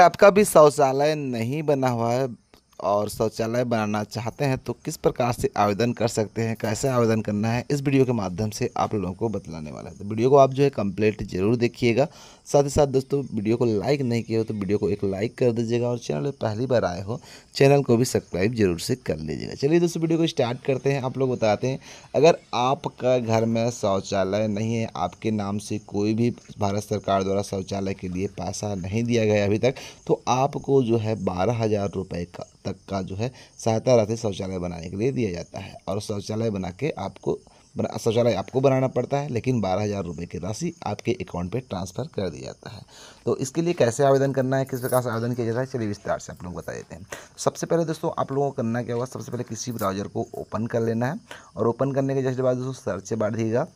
आपका भी शौचालय नहीं बना हुआ है और शौचालय बनाना चाहते हैं तो किस प्रकार से आवेदन कर सकते हैं कैसे आवेदन करना है इस वीडियो के माध्यम से आप लोगों को बतलाने वाला है तो वीडियो को आप जो है कंप्लीट जरूर देखिएगा साथ ही साथ दोस्तों वीडियो को लाइक नहीं किया हो तो वीडियो को एक लाइक कर दीजिएगा और चैनल पहली बार आए हो चैनल को भी सब्सक्राइब जरूर से कर लीजिएगा चलिए दोस्तों वीडियो को स्टार्ट करते हैं आप लोग बताते हैं अगर आपका घर में शौचालय नहीं है आपके नाम से कोई भी भारत सरकार द्वारा शौचालय के लिए पैसा नहीं दिया गया अभी तक तो आपको जो है बारह हज़ार रुपये का तक का जो है सहायता राशि शौचालय बनाने के लिए दिया जाता है और शौचालय बना के आपको शौचालय आपको बनाना पड़ता है लेकिन बारह हज़ार रुपये की राशि आपके अकाउंट पे ट्रांसफ़र कर दिया जाता है तो इसके लिए कैसे आवेदन करना है किस प्रकार से आवेदन किया जाता है चलिए विस्तार से आप लोग बता देते हैं सबसे पहले दोस्तों आप लोगों को करना क्या होगा सबसे पहले किसी ब्राउज़र को ओपन कर लेना है और ओपन करने के जस्ट बाद दोस्तों सर्च बार दीजिएगा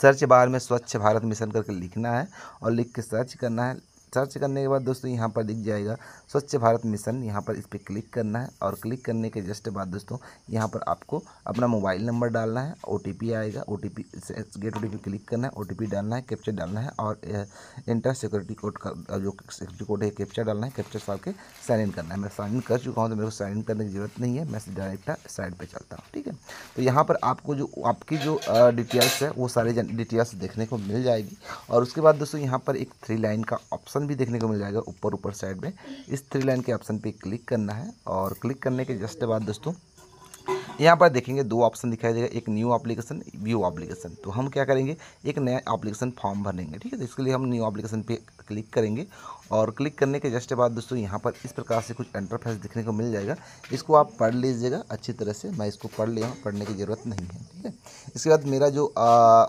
सर्च बार में स्वच्छ भारत मिशन करके लिखना है और लिख के सर्च करना है सर्च करने के बाद दोस्तों यहाँ पर दिख जाएगा स्वच्छ भारत मिशन यहाँ पर इस पर क्लिक करना है और क्लिक करने के जस्ट बाद दोस्तों यहाँ पर आपको अपना मोबाइल नंबर डालना है ओ आएगा ओ टी गेट ओ क्लिक करना है ओ डालना है कैप्चर डालना है और इंटर सिक्योरिटी कोड का जो सिक्योरिटी कोड है कैप्चर डालना है कैप्चर डाल के साइन इन करना है मैं साइन इन कर चुका हूँ तो मेरे को साइन इन करने की जरूरत नहीं है मैं डायरेक्ट साइड पर चलता हूँ ठीक है तो यहाँ पर आपको जो आपकी जो डिटेल्स है वो सारे डिटेल्स देखने को मिल जाएगी और उसके बाद दोस्तों यहाँ पर एक थ्री लाइन का ऑप्शन भी देखने को मिल जाएगा ऊपर ऊपर साइड में इस थ्री लाइन के ऑप्शन पे क्लिक करना है और क्लिक करने के जस्ट बाद दोस्तों यहाँ पर देखेंगे दो ऑप्शन दिखाई देगा एक न्यू एप्लीकेशन व्यू एप्लीकेशन तो हम क्या करेंगे एक नया एप्लीकेशन फॉर्म भरेंगे ठीक है तो इसके लिए हम न्यू एप्लीकेशन पे क्लिक करेंगे और क्लिक करने के जस्ट बाद दोस्तों यहाँ पर इस प्रकार से कुछ इंटरफेस दिखने को मिल जाएगा इसको आप पढ़ लीजिएगा अच्छी तरह से मैं इसको पढ़ लिया पढ़ने की ज़रूरत नहीं है ठीक है इसके बाद मेरा जो आ,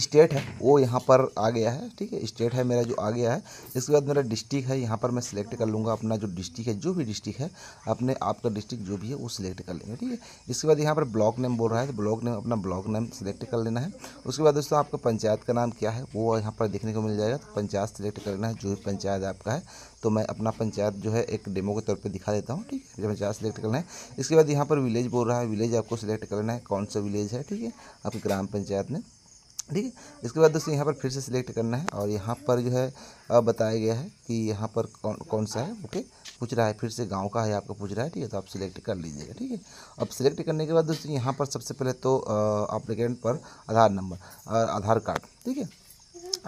स्टेट है वो यहाँ पर आ गया है ठीक है स्टेट है मेरा जो आ गया है इसके बाद मेरा डिस्ट्रिक्ट है यहाँ पर मैं सिलेक्ट कर लूँगा अपना जो डिस्ट्रिक्ट है जो भी डिस्ट्रिक्ट है अपने आपका डिस्ट्रिक्ट जो भी है वो सिलेक्ट कर लेंगे ठीक है इसके बाद यहाँ पर ब्लॉक नेम बोल रहा है तो ब्लॉक नेम अपना ब्लॉक नेम सिलेक्ट कर लेना है उसके बाद दोस्तों आपका पंचायत का नाम क्या है वो यहाँ पर देखने को मिल जाएगा तो पंचायत सिलेक्ट करना है जो भी पंचायत आपका है तो मैं अपना पंचायत जो है एक डेमो के तौर पर दिखा देता हूँ ठीक है जो पंचायत सिलेक्ट करना है इसके बाद यहाँ पर विलेज बोल रहा है विलेज आपको सिलेक्ट करना है कौन सा विलेज है ठीक है आपकी ग्राम पंचायत में ठीक है इसके बाद दोस्तों यहाँ पर फिर से सिलेक्ट करना है और यहाँ पर जो है बताया गया है कि यहाँ पर कौन कौन सा है ओके पूछ रहा है फिर से गांव का है आपको पूछ रहा है ठीक है तो आप सिलेक्ट कर लीजिएगा ठीक है अब सिलेक्ट करने के बाद दोस्तों यहाँ पर सबसे पहले तो अप्लीकेंट पर आधार नंबर आधार कार्ड ठीक है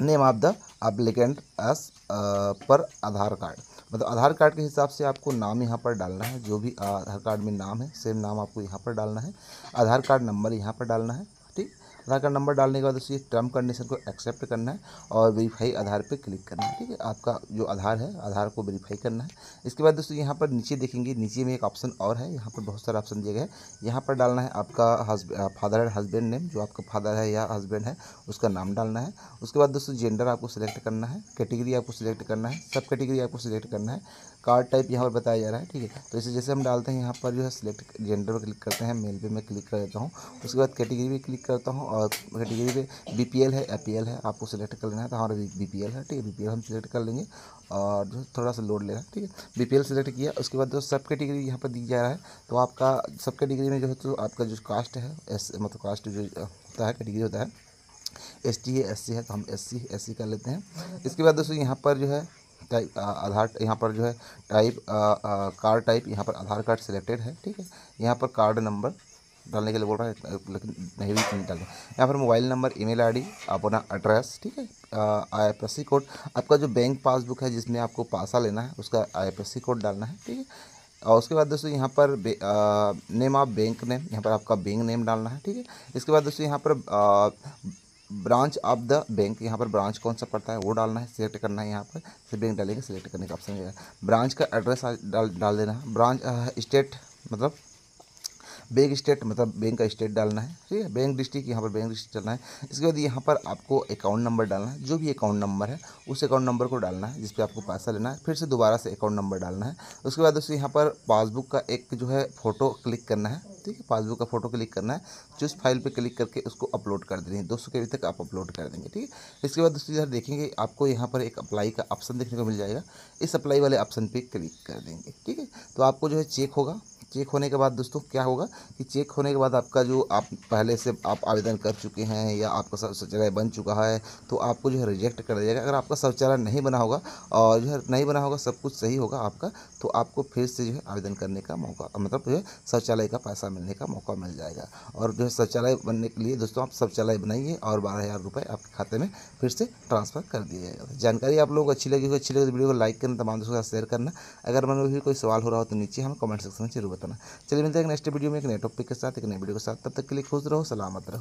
name of the applicant as per Aadhaar card मतलब आधार कार्ड के हिसाब से आपको नाम यहाँ पर डालना है जो भी आधार कार्ड में नाम है सेम नाम आपको यहाँ पर डालना है आधार कार्ड नंबर यहाँ पर डालना है आधार कार्ड नंबर डालने के बाद उसी टर्म कंडीशन को एक्सेप्ट करना है और वेरीफाई आधार पर क्लिक करना है ठीक है आपका जो आधार है आधार को वेरीफाई करना है इसके बाद दोस्तों यहाँ पर नीचे देखेंगे नीचे में एक ऑप्शन और है यहाँ पर बहुत सारा ऑप्शन दिया गया है यहाँ पर डालना है आपका फादर एंड हस्बैंड नेम जो आपका फादर है या हस्बैंड है उसका नाम डालना है उसके बाद दोस्तों जेंडर आपको सिलेक्ट करना है कैटेगरी आपको सिलेक्ट करना है सब कैटेगरी आपको सिलेक्ट करना है कार्ड टाइप यहाँ पर बताया जा रहा है ठीक है तो इसे जैसे हम डालते हैं यहाँ पर जो है सिलेक्ट जेंडर पर क्लिक करते हैं मेल पे मैं क्लिक कर देता हूँ उसके बाद कैटेगरी पे क्लिक करता हूँ और कैटेगरी पे बीपीएल है एपीएल है आपको सिलेक्ट कर लेना है तो हमारा बीपीएल है ठीक है बीपीएल हम सिलेक्ट कर लेंगे और जो थोड़ा सा लोड लेना है ठीक है बीपीएल सिलेक्ट किया उसके बाद जो सब कैटेगरी यहाँ पर दी जा रहा है तो आपका सब कैटेगरी में जो है तो आपका जो कास्ट है एस मतलब कास्ट जो होता है कैटेगरी होता है एस टी है एस सी है तो हम एस सी एस सी कर लेते हैं इसके बाद दोस्तों यहाँ पर जो है टाइप uh, आधार यहाँ पर जो है टाइप कार्ड टाइप यहाँ पर आधार कार्ड सिलेक्टेड है ठीक है यहाँ पर कार्ड नंबर डालने के लिए बोल रहा है uh, लेकिन नहीं भी नहीं डालना यहाँ पर मोबाइल नंबर ईमेल आईडी अपना एड्रेस ठीक है आई एफ एस कोड आपका जो बैंक पासबुक है जिसमें आपको पासा लेना है उसका I F S C code डालना है ठीक है और उसके बाद दोस्तों यहाँ पर नेम ऑफ बैंक नेम यहाँ पर आपका बैंक नेम डालना है ठीक है इसके बाद दोस्तों यहाँ पर आ, uh, branch of the bank यहाँ पर ब्रांच कौन सा पड़ता है वो डालना है सिलेक्ट करना है यहाँ पर फिर बैंक डालेंगे सिलेक्ट करने का ऑप्शन है ब्रांच का एड्रेस डाल डाल देना है ब्रांच स्टेट मतलब बैंक स्टेट मतलब बैंक का स्टेट डालना है ठीक है बैंक डिस्ट्रिक्ट यहाँ पर बैंक डिस्ट्रिक्ट डालना है इसके बाद यहाँ पर आपको अकाउंट नंबर डालना है जो भी अकाउंट नंबर है उस अकाउंट नंबर को डालना है जिसपे आपको पैसा लेना है फिर से दोबारा से अकाउंट नंबर डालना है उसके बाद उससे यहाँ पर पासबुक का एक जो है फ़ोटो क्लिक करना है ठीक है पासबुक का फोटो क्लिक करना है जो फाइल पर क्लिक करके उसको अपलोड कर देंगे दो सौ के अभी तक आप अपलोड कर देंगे ठीक है इसके बाद दूसरी तरह देखेंगे आपको यहाँ पर एक अप्लाई का ऑप्शन देखने को मिल जाएगा इस अप्लाई वाले ऑप्शन पर क्लिक कर देंगे ठीक है तो आपको जो है चेक होगा चेक होने के बाद दोस्तों क्या होगा कि चेक होने के बाद आपका जो आप पहले से आप आवेदन कर चुके हैं या आपका शौचालय बन चुका है तो आपको जो है रिजेक्ट कर दिया जाएगा अगर आपका शौचालय नहीं बना होगा और जो है नहीं बना होगा सब कुछ सही होगा आपका तो आपको फिर से जो है आवेदन करने का मौका मतलब जो है शौचालय का पैसा मिलने का मौका मिल जाएगा और जो है शौचालय बनने के लिए दोस्तों आप शौचालय बनाइए और बारह हज़ार रुपये आपके खाते में फिर से ट्रांसफ़र कर दिया जाएगा जानकारी आप लोगों को अच्छी लगी हो अच्छी लगी तो वीडियो को लाइक करना तमाम दोस्तों के साथ शेयर करना अगर मन में भी कोई सवाल हो रहा हो तो नीचे हम कमेंट सेक्शन में जरूर करना चलिए मिलते हैं नेक्स्ट वीडियो में एक नए टॉपिक के साथ एक नए वीडियो के साथ तब तक के लिए खुश रहो सलामत रहो